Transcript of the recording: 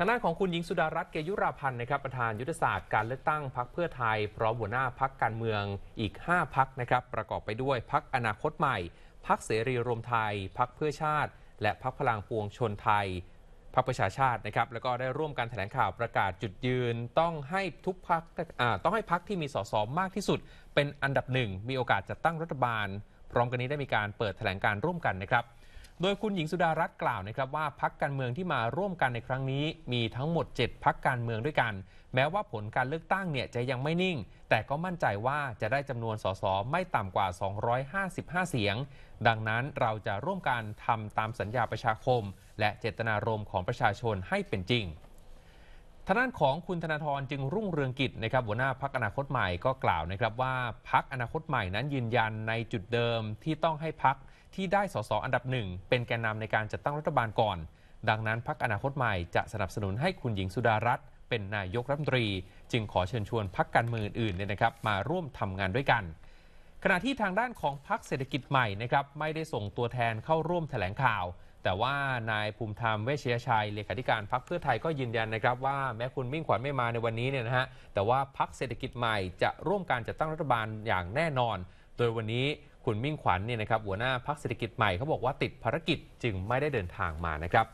ทางด้านของคุณหญิงสุดารัตน์เกยุราพันธ์นะครับประธานยุทธศาสตร์การเลือกตั้งพักเพื่อไทย พร้อมหัวหน้าพักการเมืองอีก 5พักนะครับ ประกอบไปด้วยพักอนาคตใหม่พักเสรีรวมไทยพักเพื่อชาติ และพักพลังปวงชนไทยพักประชาชาตินะครับ แล้วก็ได้ร่วมกันแถลงข่าวประกาศจุดยืนต้องให้ทุกพักต้องให้พักที่มีสสมากที่สุด เป็นอันดับหนึ่งมีโอกาสจัดตั้งรัฐบาล พร้อมกันนี้ได้มีการเปิดแถลงการร่วมกันนะครับโดยคุณหญิงสุดารัตน์กล่าวนะครับว่าพักการเมืองที่มาร่วมกันในครั้งนี้ มีทั้งหมด 7 พักการเมืองด้วยกัน แม้ว่าผลการเลือกตั้งเนี่ยจะยังไม่นิ่ง แต่ก็มั่นใจว่าจะได้จำนวนสสไม่ต่ำกว่า 255 เสียง ดังนั้นเราจะร่วมกันทำตามสัญญาประชาคม และเจตนารมณ์ของประชาชนให้เป็นจริงทางด้านของคุณธนาธรจึงรุ่งเรืองกิจนะครับหัวหน้าพักอนาคตใหม่ก็กล่าวนะครับว่าพักอนาคตใหม่นั้นยืนยันในจุดเดิมที่ต้องให้พักที่ได้สสอันดับหนึ่งเป็นแกนนาในการจัดตั้งรัฐบาลก่อน ดังนั้นพักอนาคตใหม่จะสนับสนุนให้คุณหญิงสุดารัตน์เป็นนายกรัฐมนตรี จึงขอเชิญชวนพักการเมืองอื่นเนี่ยนะครับมาร่วมทำงานด้วยกัน ขณะที่ทางด้านของพักเศรษฐกิจใหม่นะครับไม่ได้ส่งตัวแทนเข้าร่วมแถลงข่าวแต่ว่านายภูมิธรรมเวชยชัยเลขาธิการพรรคเพื่อไทยก็ยืนยันนะครับ ว่าแม้คุณมิ่งขวัญไม่มาในวันนี้เนี่ยนะฮะแต่ว่าพรรคเศรษฐกิจใหม่จะร่วมการจัดตั้งรัฐบาลอย่างแน่นอน โดยวันนี้คุณมิ่งขวัญเนี่ยนะครับหัวหน้าพรรคเศรษฐกิจใหม่เขาบอกว่าติดภารกิจจึงไม่ได้เดินทางมานะครับ